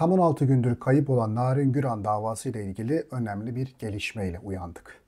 Tam 16 gündür kayıp olan Narin Güran davası ile ilgili önemli bir gelişmeyle uyandık.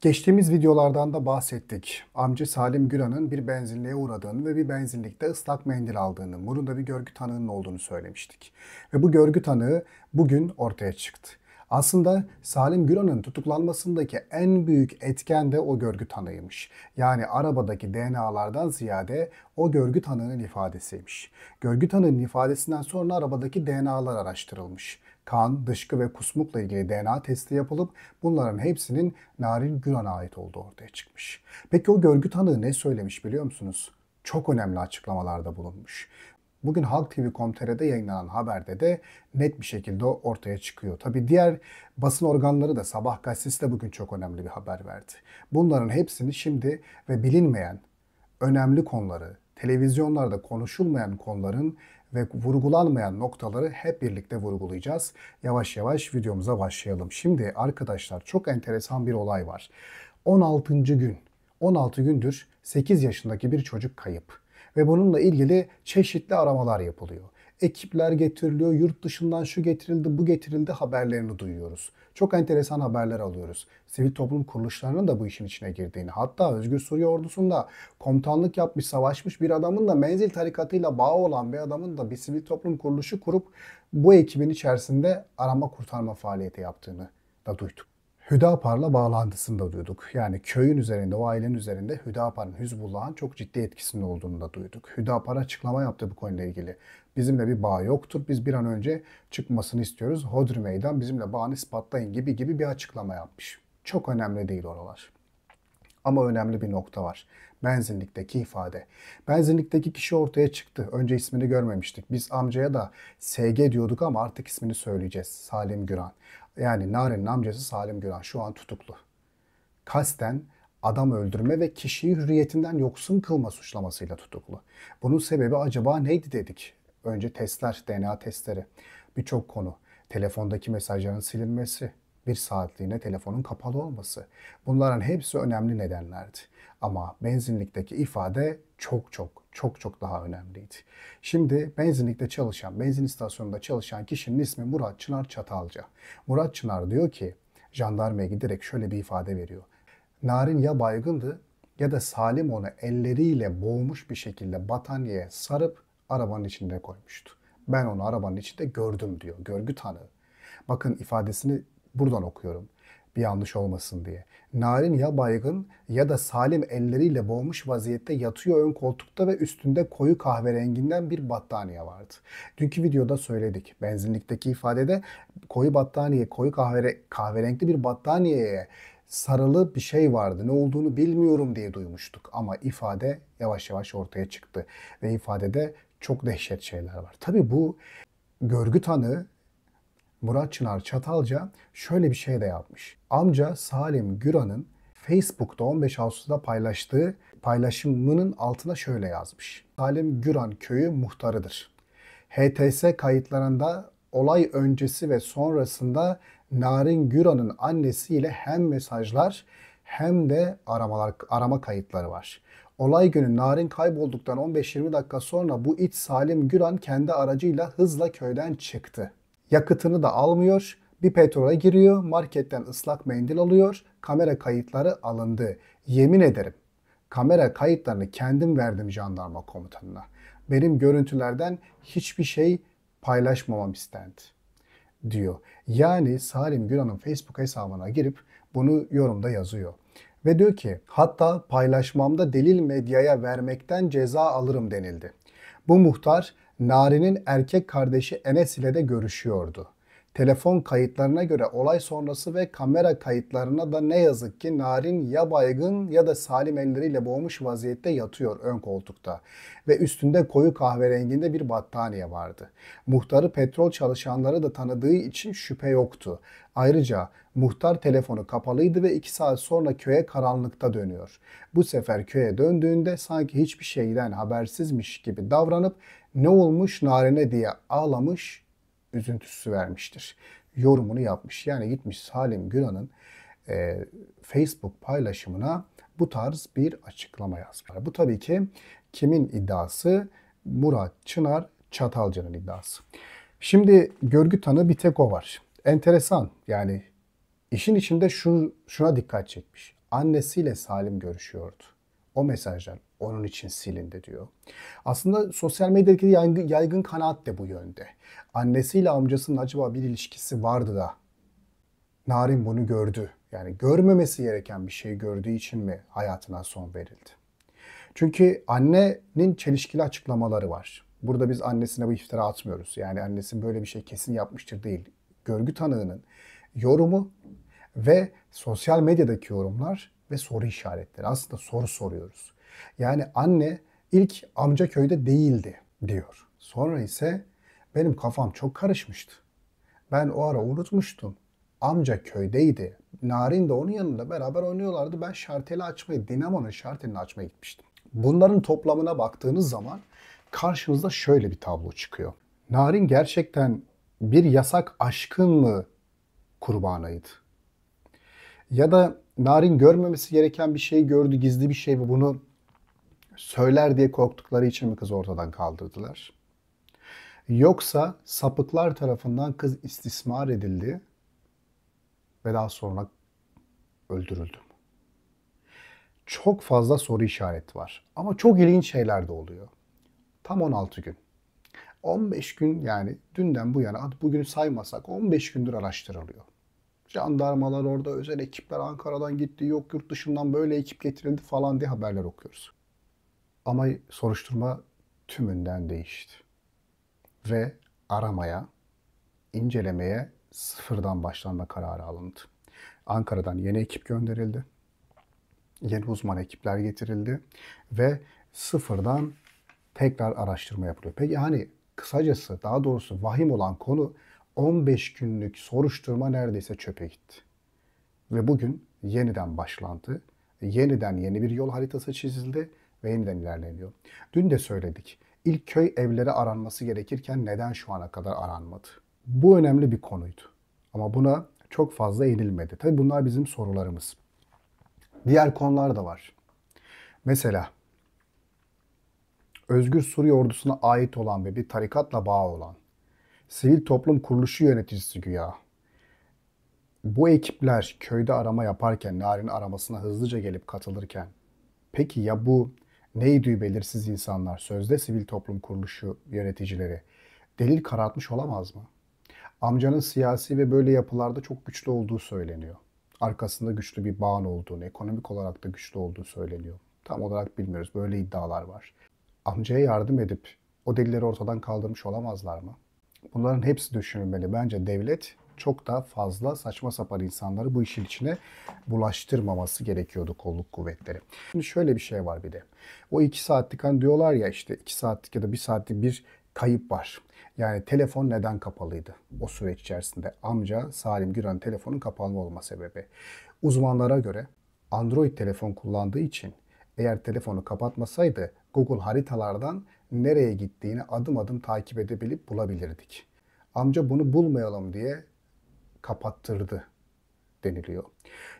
Geçtiğimiz videolardan da bahsettik. Amca Salim Güran'ın bir benzinliğe uğradığını ve bir benzinlikte ıslak mendil aldığını, bunun bir görgü tanığının olduğunu söylemiştik. Ve bu görgü tanığı bugün ortaya çıktı. Aslında Salim Güran'ın tutuklanmasındaki en büyük etken de o görgü tanığıymış. Yani arabadaki DNA'lardan ziyade o görgü tanığının ifadesiymiş. Görgü tanığının ifadesinden sonra arabadaki DNA'lar araştırılmış. Kan, dışkı ve kusmukla ilgili DNA testi yapılıp bunların hepsinin Narin Güran'a ait olduğu ortaya çıkmış. Peki o görgü tanığı ne söylemiş biliyor musunuz? çok önemli açıklamalarda bulunmuş. Bugün Halk TV.com.tr'de yayınlanan haberde de net bir şekilde ortaya çıkıyor. Tabi diğer basın organları da Sabah Gazetesi de bugün çok önemli bir haber verdi. Bunların hepsini şimdi ve bilinmeyen önemli konuları, televizyonlarda konuşulmayan konuların ve vurgulanmayan noktaları hep birlikte vurgulayacağız. Yavaş yavaş videomuza başlayalım. Şimdi arkadaşlar çok enteresan bir olay var. 16. gün, 16 gündür 8 yaşındaki bir çocuk kayıp ve bununla ilgili çeşitli aramalar yapılıyor. Ekipler getiriliyor, yurt dışından şu getirildi, bu getirildi haberlerini duyuyoruz. Çok enteresan haberler alıyoruz. Sivil toplum kuruluşlarının da bu işin içine girdiğini, hatta Özgür Suriye ordusunda komutanlık yapmış, savaşmış bir adamın da menzil tarikatıyla bağı olan bir adamın da bir sivil toplum kuruluşu kurup bu ekibin içerisinde arama kurtarma faaliyeti yaptığını da duyduk. Hüdapar'la bağlantısında duyduk. Yani köyün üzerinde, o ailenin üzerinde Hüdapar'ın, Hüzbullah'ın çok ciddi etkisinin olduğunu da duyduk. Hüdapar açıklama yaptı bu konuyla ilgili. Bizimle bir bağ yoktur. Biz bir an önce çıkmasını istiyoruz. Hodri Meydan bizimle bağını ispatlayın gibi gibi bir açıklama yapmış. Çok önemli değil oralar. Ama önemli bir nokta var. Benzinlikteki ifade. Benzinlikteki kişi ortaya çıktı. Önce ismini görmemiştik. Biz amcaya da SG diyorduk ama artık ismini söyleyeceğiz. Salim Güran. Yani Nare'nin amcası Salim Güran şu an tutuklu. Kasten adam öldürme ve kişiyi hürriyetinden yoksun kılma suçlamasıyla tutuklu. Bunun sebebi acaba neydi dedik. Önce testler, DNA testleri, birçok konu. Telefondaki mesajların silinmesi, bir saatliğine telefonun kapalı olması. Bunların hepsi önemli nedenlerdi. Ama benzinlikteki ifade çok çok çok çok daha önemliydi. Şimdi benzinlikte çalışan, benzin istasyonunda çalışan kişinin ismi Murat Çınar Çatalca. Murat Çınar diyor ki jandarmaya giderek şöyle bir ifade veriyor. Narin ya baygındı ya da Salim onu elleriyle boğmuş bir şekilde battaniyeye sarıp arabanın içinde koymuştu. Ben onu arabanın içinde gördüm diyor. Görgü tanığı. Bakın ifadesini buradan okuyorum bir yanlış olmasın diye. Narin ya baygın ya da Salim elleriyle boğmuş vaziyette yatıyor ön koltukta ve üstünde koyu kahverenginden bir battaniye vardı. Dünkü videoda söyledik. Benzinlikteki ifadede koyu battaniye, koyu kahvere, kahverenkli bir battaniyeye sarılı bir şey vardı. Ne olduğunu bilmiyorum diye duymuştuk ama ifade yavaş yavaş ortaya çıktı ve ifadede çok dehşet şeyler var. Tabii bu görgü tanığı Murat Çınar Çatalca şöyle bir şey de yapmış. Amca Salim Güran'ın Facebook'ta 15 Ağustos'ta paylaştığı paylaşımının altına şöyle yazmış. Salim Güran köyü muhtarıdır. HTS kayıtlarında olay öncesi ve sonrasında Narin Güran'ın annesiyle hem mesajlar hem de aramalar, arama kayıtları var. Olay günü Narin kaybolduktan 15-20 dakika sonra bu iç Salim Güran kendi aracıyla hızla köyden çıktı. Yakıtını da almıyor. Bir petrola giriyor, marketten ıslak mendil alıyor. Kamera kayıtları alındı. Yemin ederim kamera kayıtlarını kendim verdim jandarma komutanına. Benim görüntülerden hiçbir şey paylaşmamam istendi diyor. Yani Salim Güran'ın Facebook hesabına girip bunu yorumda yazıyor. Ve diyor ki hatta paylaşmamda delil medyaya vermekten ceza alırım denildi. Bu muhtar Nari'nin erkek kardeşi Enes ile de görüşüyordu. Telefon kayıtlarına göre olay sonrası ve kamera kayıtlarına da ne yazık ki Narin ya baygın ya da salim elleriyle boğmuş vaziyette yatıyor ön koltukta ve üstünde koyu kahverenginde bir battaniye vardı. Muhtarı petrol çalışanları da tanıdığı için şüphe yoktu. Ayrıca muhtar telefonu kapalıydı ve iki saat sonra köye karanlıkta dönüyor. Bu sefer köye döndüğünde sanki hiçbir şeyden habersizmiş gibi davranıp ne olmuş narine diye ağlamış, üzüntüsü vermiştir. Yorumunu yapmış. Yani gitmiş Salim Gülan'ın e, Facebook paylaşımına bu tarz bir açıklama yazmış. Bu tabii ki kimin iddiası? Murat Çınar Çatalca'nın iddiası. Şimdi görgü tanı bir tek o var. Enteresan yani işin içinde şu, şuna dikkat çekmiş. Annesiyle Salim görüşüyordu. O mesajlar onun için silindi diyor. Aslında sosyal medyadaki yaygın, yaygın kanaat de bu yönde. Annesiyle amcasının acaba bir ilişkisi vardı da Narin bunu gördü. Yani görmemesi gereken bir şey gördüğü için mi hayatına son verildi? Çünkü annenin çelişkili açıklamaları var. Burada biz annesine bu iftira atmıyoruz. Yani annesi böyle bir şey kesin yapmıştır değil. Görgü tanığının yorumu ve sosyal medyadaki yorumlar ve soru işaretleri. Aslında soru soruyoruz. Yani anne ilk amca köyde değildi diyor. Sonra ise benim kafam çok karışmıştı. Ben o ara unutmuştum. Amca köydeydi. Narin de onun yanında beraber oynuyorlardı. Ben şarteli açmayı, Dinamo'nun şartelini açmaya gitmiştim. Bunların toplamına baktığınız zaman karşınızda şöyle bir tablo çıkıyor. Narin gerçekten bir yasak aşkın mı kurbanıydı? Ya da Narin görmemesi gereken bir şey gördü, gizli bir şey ve bunu söyler diye korktukları için mi kızı ortadan kaldırdılar? Yoksa sapıklar tarafından kız istismar edildi ve daha sonra öldürüldü. Çok fazla soru işareti var ama çok ilginç şeyler de oluyor. Tam 16 gün. 15 gün yani dünden bu yana bugünü saymasak 15 gündür araştırılıyor. Jandarmalar orada, özel ekipler Ankara'dan gitti, yok yurt dışından böyle ekip getirildi falan diye haberler okuyoruz. Ama soruşturma tümünden değişti. Ve aramaya, incelemeye sıfırdan başlanma kararı alındı. Ankara'dan yeni ekip gönderildi. Yeni uzman ekipler getirildi ve sıfırdan tekrar araştırma yapılıyor. Peki yani kısacası daha doğrusu vahim olan konu 15 günlük soruşturma neredeyse çöpe gitti. Ve bugün yeniden başlandı. Yeniden yeni bir yol haritası çizildi ve yeniden ilerleniyor. Dün de söyledik. İlk köy evleri aranması gerekirken neden şu ana kadar aranmadı? Bu önemli bir konuydu. Ama buna çok fazla inilmedi. Tabi bunlar bizim sorularımız. Diğer konular da var. Mesela Özgür Suriye ordusuna ait olan ve bir tarikatla bağ olan sivil toplum kuruluşu yöneticisi güya. Bu ekipler köyde arama yaparken, Narin aramasına hızlıca gelip katılırken, peki ya bu neydi belirsiz insanlar, sözde sivil toplum kuruluşu yöneticileri delil karartmış olamaz mı? Amcanın siyasi ve böyle yapılarda çok güçlü olduğu söyleniyor. Arkasında güçlü bir bağın olduğunu, ekonomik olarak da güçlü olduğu söyleniyor. Tam olarak bilmiyoruz. Böyle iddialar var. Amcaya yardım edip o delilleri ortadan kaldırmış olamazlar mı? Bunların hepsi düşünülmeli. Bence devlet çok da fazla saçma sapan insanları bu işin içine bulaştırmaması gerekiyordu kolluk kuvvetleri. Şimdi şöyle bir şey var bir de. O iki saatlik hani diyorlar ya işte iki saatlik ya da bir saatlik bir kayıp var. Yani telefon neden kapalıydı o süreç içerisinde? Amca Salim Güran telefonun kapalı olma sebebi. Uzmanlara göre Android telefon kullandığı için eğer telefonu kapatmasaydı Google haritalardan nereye gittiğini adım adım takip edebilip bulabilirdik. Amca bunu bulmayalım diye kapattırdı deniliyor.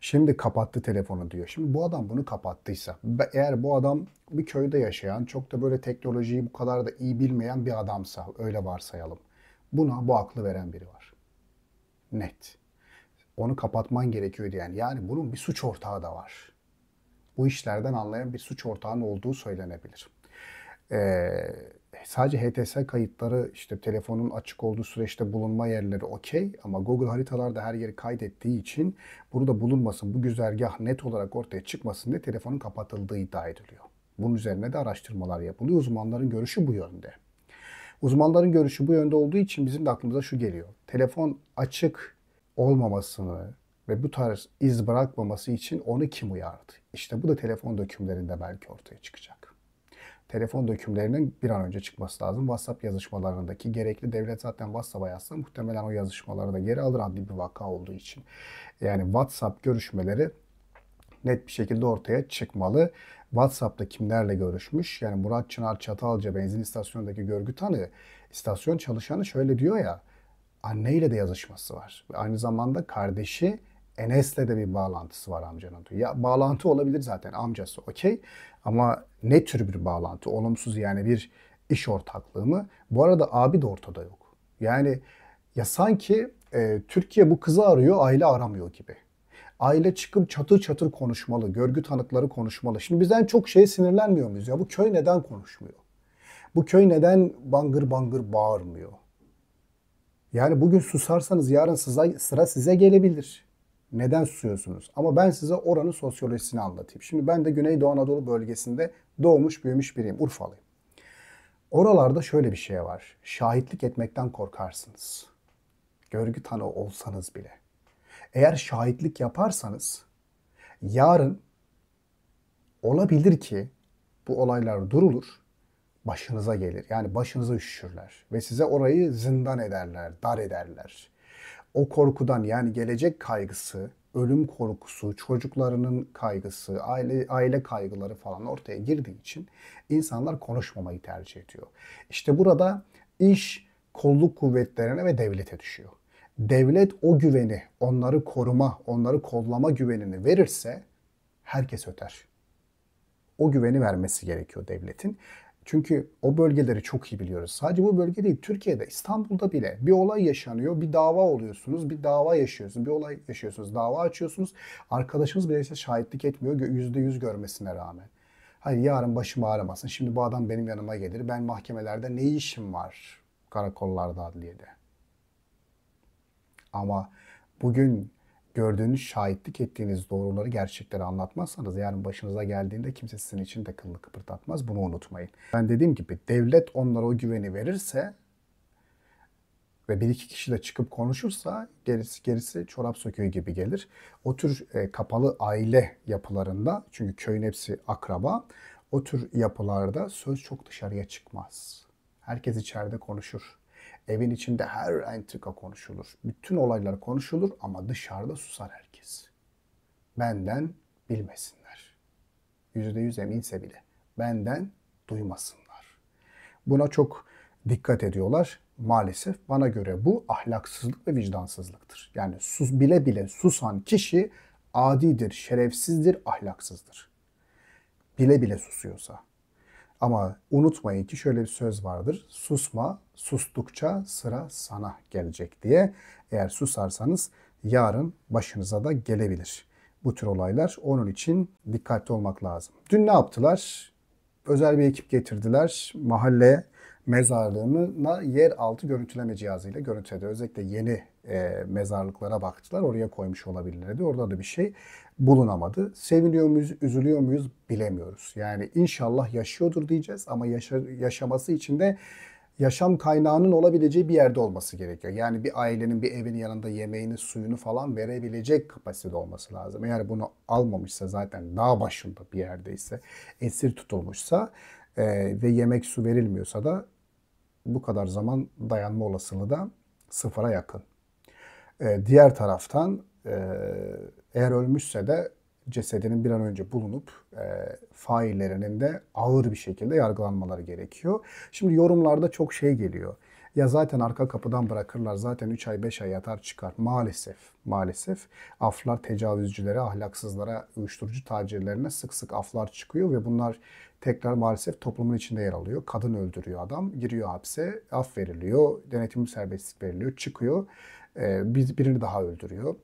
Şimdi kapattı telefonu diyor. Şimdi bu adam bunu kapattıysa eğer bu adam bir köyde yaşayan çok da böyle teknolojiyi bu kadar da iyi bilmeyen bir adamsa öyle varsayalım. Buna bu aklı veren biri var. Net. Onu kapatman gerekiyor diyen. Yani bunun bir suç ortağı da var. Bu işlerden anlayan bir suç ortağının olduğu söylenebilir e, sadece HTS kayıtları işte telefonun açık olduğu süreçte bulunma yerleri okey ama Google haritalarda her yeri kaydettiği için burada bulunmasın, bu güzergah net olarak ortaya çıkmasın diye telefonun kapatıldığı iddia ediliyor. Bunun üzerine de araştırmalar yapılıyor. Uzmanların görüşü bu yönde. Uzmanların görüşü bu yönde olduğu için bizim de aklımıza şu geliyor. Telefon açık olmamasını ve bu tarz iz bırakmaması için onu kim uyardı? İşte bu da telefon dökümlerinde belki ortaya çıkacak telefon dökümlerinin bir an önce çıkması lazım. WhatsApp yazışmalarındaki gerekli devlet zaten WhatsApp'a yazsa muhtemelen o yazışmaları da geri alır adli bir vaka olduğu için. Yani WhatsApp görüşmeleri net bir şekilde ortaya çıkmalı. WhatsApp'ta kimlerle görüşmüş? Yani Murat Çınar Çatalca benzin istasyonundaki görgü tanığı istasyon çalışanı şöyle diyor ya anneyle de yazışması var. Ve aynı zamanda kardeşi Enes'le de bir bağlantısı var amcanın. Ya bağlantı olabilir zaten amcası okey ama ne tür bir bağlantı? Olumsuz yani bir iş ortaklığı mı? Bu arada abi de ortada yok. Yani ya sanki e, Türkiye bu kızı arıyor, aile aramıyor gibi. Aile çıkıp çatır çatır konuşmalı, görgü tanıkları konuşmalı. Şimdi bizden çok şey sinirlenmiyor muyuz ya? Bu köy neden konuşmuyor? Bu köy neden bangır bangır bağırmıyor? Yani bugün susarsanız yarın sıra size gelebilir. Neden susuyorsunuz? Ama ben size oranın sosyolojisini anlatayım. Şimdi ben de Güneydoğu Anadolu bölgesinde doğmuş büyümüş biriyim. Urfalıyım. Oralarda şöyle bir şey var. Şahitlik etmekten korkarsınız. Görgü tanığı olsanız bile. Eğer şahitlik yaparsanız yarın olabilir ki bu olaylar durulur, başınıza gelir. Yani başınıza üşürler ve size orayı zindan ederler, dar ederler o korkudan yani gelecek kaygısı, ölüm korkusu, çocuklarının kaygısı, aile aile kaygıları falan ortaya girdiği için insanlar konuşmamayı tercih ediyor. İşte burada iş kolluk kuvvetlerine ve devlete düşüyor. Devlet o güveni, onları koruma, onları kollama güvenini verirse herkes öter. O güveni vermesi gerekiyor devletin. Çünkü o bölgeleri çok iyi biliyoruz. Sadece bu bölge değil, Türkiye'de, İstanbul'da bile bir olay yaşanıyor, bir dava oluyorsunuz, bir dava yaşıyorsunuz, bir olay yaşıyorsunuz, dava açıyorsunuz. Arkadaşımız bile işte şahitlik etmiyor %100 görmesine rağmen. Hayır yarın başım ağrımasın, şimdi bu adam benim yanıma gelir, ben mahkemelerde ne işim var karakollarda, adliyede. Ama bugün gördüğünüz, şahitlik ettiğiniz doğruları, gerçekleri anlatmazsanız yarın başınıza geldiğinde kimse sizin için de kılını kıpırdatmaz. Bunu unutmayın. Ben dediğim gibi devlet onlara o güveni verirse ve bir iki kişi de çıkıp konuşursa gerisi, gerisi çorap söküğü gibi gelir. O tür e, kapalı aile yapılarında çünkü köyün hepsi akraba o tür yapılarda söz çok dışarıya çıkmaz. Herkes içeride konuşur. Evin içinde her entrika konuşulur. Bütün olaylar konuşulur ama dışarıda susar herkes. Benden bilmesinler. Yüzde yüz eminse bile. Benden duymasınlar. Buna çok dikkat ediyorlar. Maalesef bana göre bu ahlaksızlık ve vicdansızlıktır. Yani sus bile bile susan kişi adidir, şerefsizdir, ahlaksızdır. Bile bile susuyorsa. Ama unutmayın ki şöyle bir söz vardır. Susma, sustukça sıra sana gelecek diye. Eğer susarsanız yarın başınıza da gelebilir bu tür olaylar. Onun için dikkatli olmak lazım. Dün ne yaptılar? Özel bir ekip getirdiler. Mahalle mezarlığına yer altı görüntüleme cihazıyla görüntüledi. Özellikle yeni e, mezarlıklara baktılar. Oraya koymuş olabilirlerdi. Orada da bir şey bulunamadı. Seviniyor muyuz, üzülüyor muyuz bilemiyoruz. Yani inşallah yaşıyordur diyeceğiz ama yaşa, yaşaması için de yaşam kaynağının olabileceği bir yerde olması gerekiyor. Yani bir ailenin bir evin yanında yemeğini, suyunu falan verebilecek kapasitede olması lazım. Eğer bunu almamışsa zaten dağ başında bir yerdeyse, esir tutulmuşsa e, ve yemek su verilmiyorsa da bu kadar zaman dayanma olasılığı da sıfıra yakın. E, diğer taraftan e, eğer ölmüşse de cesedinin bir an önce bulunup e, faillerinin de ağır bir şekilde yargılanmaları gerekiyor. Şimdi yorumlarda çok şey geliyor. Ya zaten arka kapıdan bırakırlar. Zaten 3 ay 5 ay yatar çıkar. Maalesef. Maalesef aflar tecavüzcülere, ahlaksızlara, uyuşturucu tacirlerine sık sık aflar çıkıyor ve bunlar tekrar maalesef toplumun içinde yer alıyor. Kadın öldürüyor adam, giriyor hapse, af veriliyor, denetimli serbestlik veriliyor, çıkıyor. Ee, birini daha öldürüyor.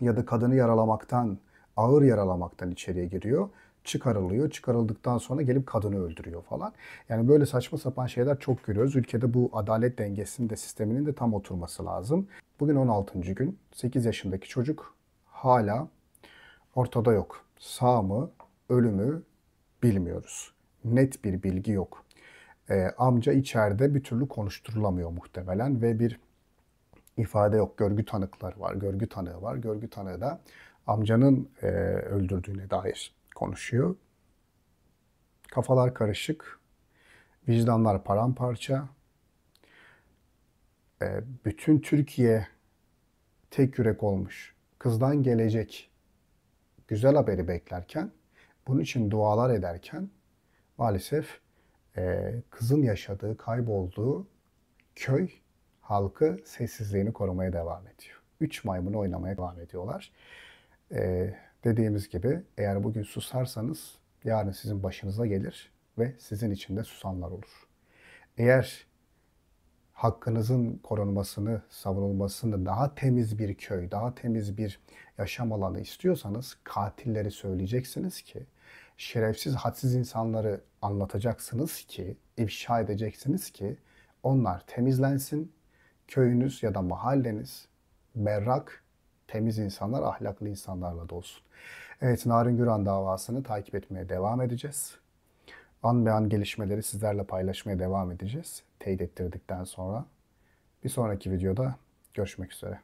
Ya da kadını yaralamaktan, ağır yaralamaktan içeriye giriyor çıkarılıyor. Çıkarıldıktan sonra gelip kadını öldürüyor falan. Yani böyle saçma sapan şeyler çok görüyoruz. Ülkede bu adalet dengesinin de sisteminin de tam oturması lazım. Bugün 16. gün. 8 yaşındaki çocuk hala ortada yok. Sağ mı, ölü mü bilmiyoruz. Net bir bilgi yok. Ee, amca içeride bir türlü konuşturulamıyor muhtemelen ve bir ifade yok. Görgü tanıkları var, görgü tanığı var. Görgü tanığı da amcanın e, öldürdüğüne dair konuşuyor. Kafalar karışık, vicdanlar paramparça. E, bütün Türkiye tek yürek olmuş. Kızdan gelecek güzel haberi beklerken, bunun için dualar ederken maalesef e, kızın yaşadığı, kaybolduğu köy halkı sessizliğini korumaya devam ediyor. Üç maymunu oynamaya devam ediyorlar. Ee, Dediğimiz gibi eğer bugün susarsanız yarın sizin başınıza gelir ve sizin içinde de susanlar olur. Eğer hakkınızın korunmasını, savunulmasını daha temiz bir köy, daha temiz bir yaşam alanı istiyorsanız katilleri söyleyeceksiniz ki, şerefsiz, hadsiz insanları anlatacaksınız ki, ifşa edeceksiniz ki onlar temizlensin, köyünüz ya da mahalleniz berrak, temiz insanlar, ahlaklı insanlarla dolsun. Evet, Narin Güran davasını takip etmeye devam edeceğiz. An be an gelişmeleri sizlerle paylaşmaya devam edeceğiz. Teyit ettirdikten sonra. Bir sonraki videoda görüşmek üzere.